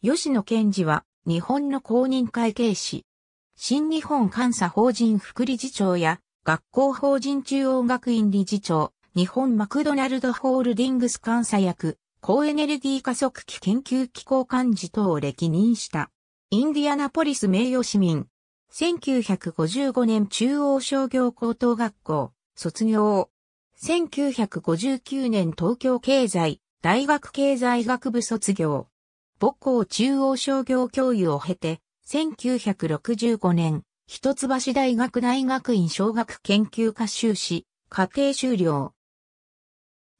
吉野賢治は日本の公認会計士。新日本監査法人副理事長や学校法人中央学院理事長、日本マクドナルドホールディングス監査役、高エネルギー加速器研究機構幹事等を歴任した。インディアナポリス名誉市民。1955年中央商業高等学校、卒業。1959年東京経済、大学経済学部卒業。母校中央商業教諭を経て、1965年、一橋大学大学院小学研究科修士、家庭修了。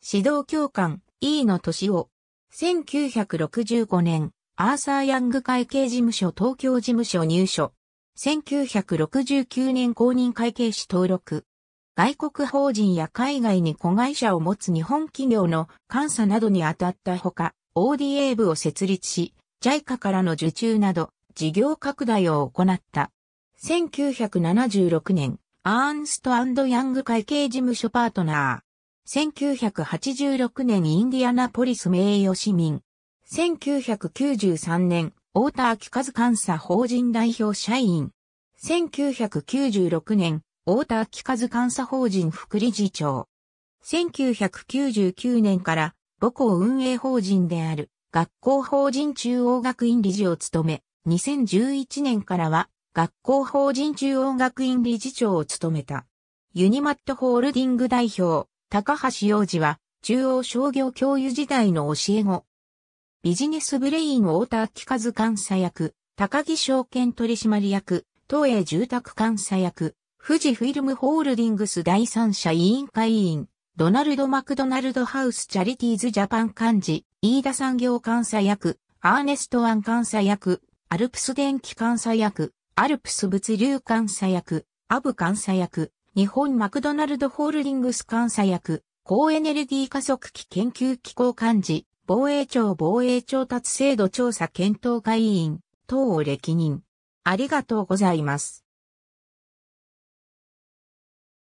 指導教官、E の年を、1965年、アーサー・ヤング会計事務所東京事務所入所。1969年公認会計士登録。外国法人や海外に子会社を持つ日本企業の監査などに当たったほか、ODA 部を設立し、JICA からの受注など、事業拡大を行った。1976年、アーンストヤング会計事務所パートナー。1986年インディアナポリス名誉市民。1993年、太田明和監査法人代表社員。1996年、太田明和監査法人副理事長。1999年から母校運営法人である学校法人中央学院理事を務め、2011年からは学校法人中央学院理事長を務めた。ユニマットホールディング代表、高橋洋二は中央商業教諭時代の教え子。ビジネスブレイン太田明和監査役、高木証券取締役、東映住宅監査役、富士フィルムホールディングス第三者委員会委員、ドナルド・マクドナルド・ハウス・チャリティーズ・ジャパン幹事、飯田産業監査役、アーネスト・ワン監査役、アルプス電気監査役、アルプス物流監査役、アブ監査役、日本マクドナルドホールディングス監査役、高エネルギー加速器研究機構幹事、防衛庁防衛調達制度調査検討会委員、等を歴任。ありがとうございます。